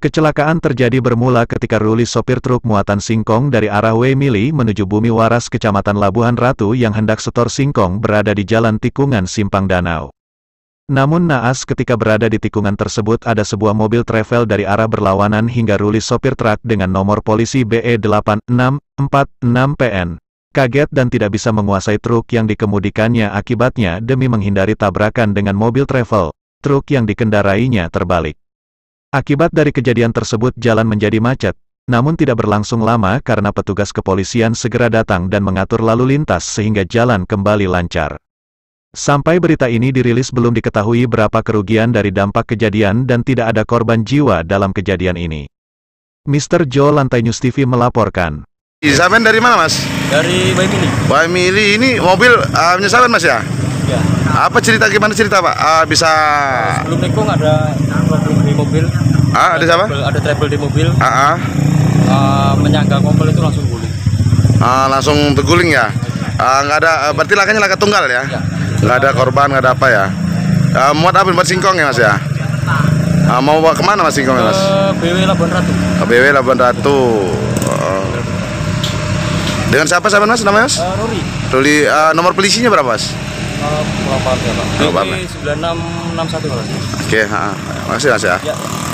Kecelakaan terjadi bermula ketika Ruli sopir truk muatan singkong dari arah Weimili menuju Bumi Waras Kecamatan Labuhan Ratu yang hendak setor singkong berada di Jalan Tikungan Simpang Danau. Namun naas ketika berada di tikungan tersebut ada sebuah mobil travel dari arah berlawanan hingga Ruli sopir truk dengan nomor polisi BE8646PN. Kaget dan tidak bisa menguasai truk yang dikemudikannya akibatnya demi menghindari tabrakan dengan mobil travel, truk yang dikendarainya terbalik. Akibat dari kejadian tersebut jalan menjadi macet, namun tidak berlangsung lama karena petugas kepolisian segera datang dan mengatur lalu lintas sehingga jalan kembali lancar. Sampai berita ini dirilis belum diketahui berapa kerugian dari dampak kejadian dan tidak ada korban jiwa dalam kejadian ini. Mr. Joe Lantai News TV melaporkan. Zaman dari mana mas? Dari Baimili. Baimili ini mobil uh, mas ya? ya. Apa cerita gimana cerita Pak? Uh, bisa sebelum nikung ada problem di mobil. Ah, ada, ada siapa? Trouble, ada triple di mobil. Ah, ah. Uh, menyangga kompel itu langsung guling. Ah, uh, langsung terguling ya? Ah, nggak uh, ada uh, berarti lakanya laka tunggal ya iya. nggak ya. ada korban nggak ada apa ya uh, muat apa muat singkong ya mas ya uh, mau kemana mas singkong ya mas BW Labuan Ratu BW Labuan Ratu oh. dengan siapa sahabat mas namanya mas uh, Ruli Ruli uh, nomor polisinya berapa mas Uh, Pak. Proparnya. Oke, Makasih Mas ya. ya.